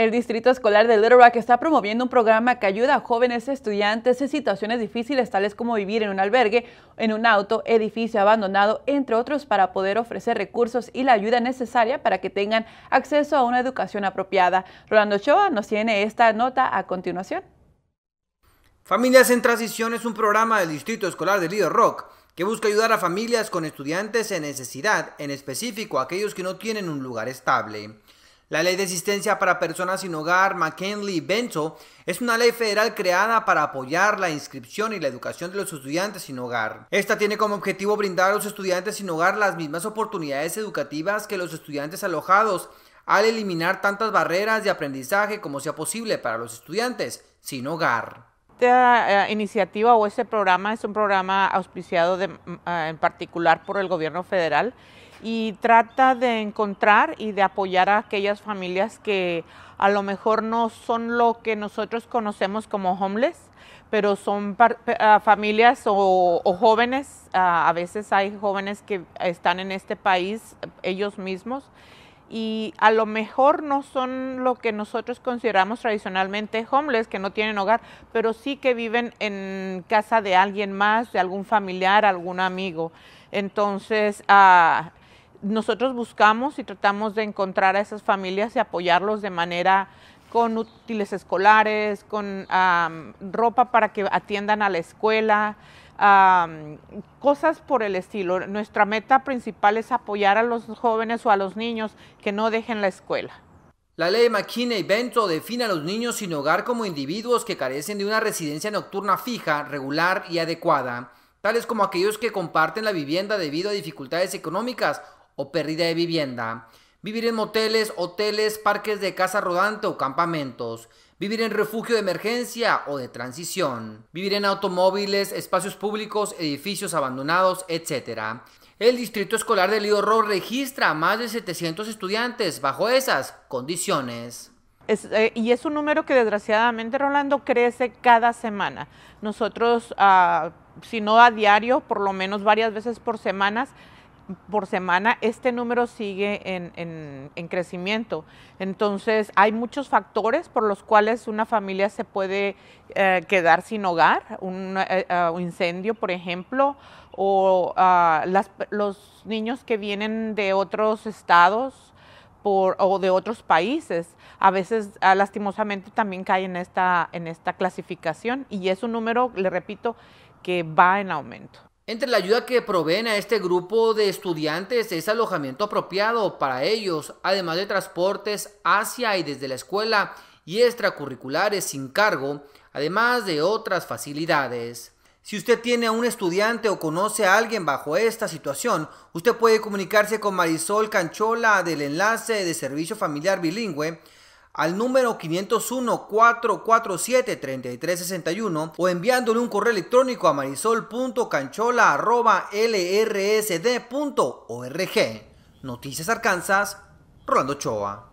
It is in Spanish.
El Distrito Escolar de Little Rock está promoviendo un programa que ayuda a jóvenes estudiantes en situaciones difíciles tales como vivir en un albergue, en un auto, edificio abandonado, entre otros, para poder ofrecer recursos y la ayuda necesaria para que tengan acceso a una educación apropiada. Rolando Choa nos tiene esta nota a continuación. Familias en Transición es un programa del Distrito Escolar de Little Rock que busca ayudar a familias con estudiantes en necesidad, en específico aquellos que no tienen un lugar estable. La ley de asistencia para personas sin hogar McKinley vento es una ley federal creada para apoyar la inscripción y la educación de los estudiantes sin hogar. Esta tiene como objetivo brindar a los estudiantes sin hogar las mismas oportunidades educativas que los estudiantes alojados al eliminar tantas barreras de aprendizaje como sea posible para los estudiantes sin hogar esta eh, iniciativa o este programa es un programa auspiciado mm, eh, en particular por el gobierno federal y trata de encontrar y de apoyar a aquellas familias que a lo mejor no son lo que nosotros conocemos como homeless, pero son eh, familias o, o jóvenes, ah, a veces hay jóvenes que están en este país ellos mismos y a lo mejor no son lo que nosotros consideramos tradicionalmente homeless, que no tienen hogar, pero sí que viven en casa de alguien más, de algún familiar, algún amigo. Entonces, ah, nosotros buscamos y tratamos de encontrar a esas familias y apoyarlos de manera con útiles escolares, con ropa para que atiendan a la escuela, cosas por el estilo. Nuestra meta principal es apoyar a los jóvenes o a los niños que no dejen la escuela. La ley McKinney-Bento define a los niños sin hogar como individuos que carecen de una residencia nocturna fija, regular y adecuada, tales como aquellos que comparten la vivienda debido a dificultades económicas o pérdida de vivienda, vivir en moteles, hoteles, parques de casa rodante o campamentos, vivir en refugio de emergencia o de transición, vivir en automóviles, espacios públicos, edificios abandonados, etc. El Distrito Escolar de Lío registra a más de 700 estudiantes bajo esas condiciones. Eh, y es un número que desgraciadamente, Rolando, crece cada semana. Nosotros, ah, si no a diario, por lo menos varias veces por semanas, por semana, este número sigue en, crecimiento. Entonces, hay muchos factores por los cuales una familia se puede eh, quedar sin hogar, eh, eh, un, incendio, por ejemplo, o ah, los niños que vienen de otros estados. o de otros países. A veces, ah, lastimosamente, también caen en esta, en esta clasificación y es un número, le repito, que va en aumento. Entre la ayuda que proveen a este grupo de estudiantes es alojamiento apropiado para ellos, además de transportes hacia y desde la escuela y extracurriculares sin cargo, además de otras facilidades. Si usted tiene a un estudiante o conoce a alguien bajo esta situación, usted puede comunicarse con Marisol Canchola del enlace de servicio familiar bilingüe al número 501-447-3361 o enviándole un correo electrónico a marisol.canchola.lrsd.org. Noticias Arkansas, Rolando Choa.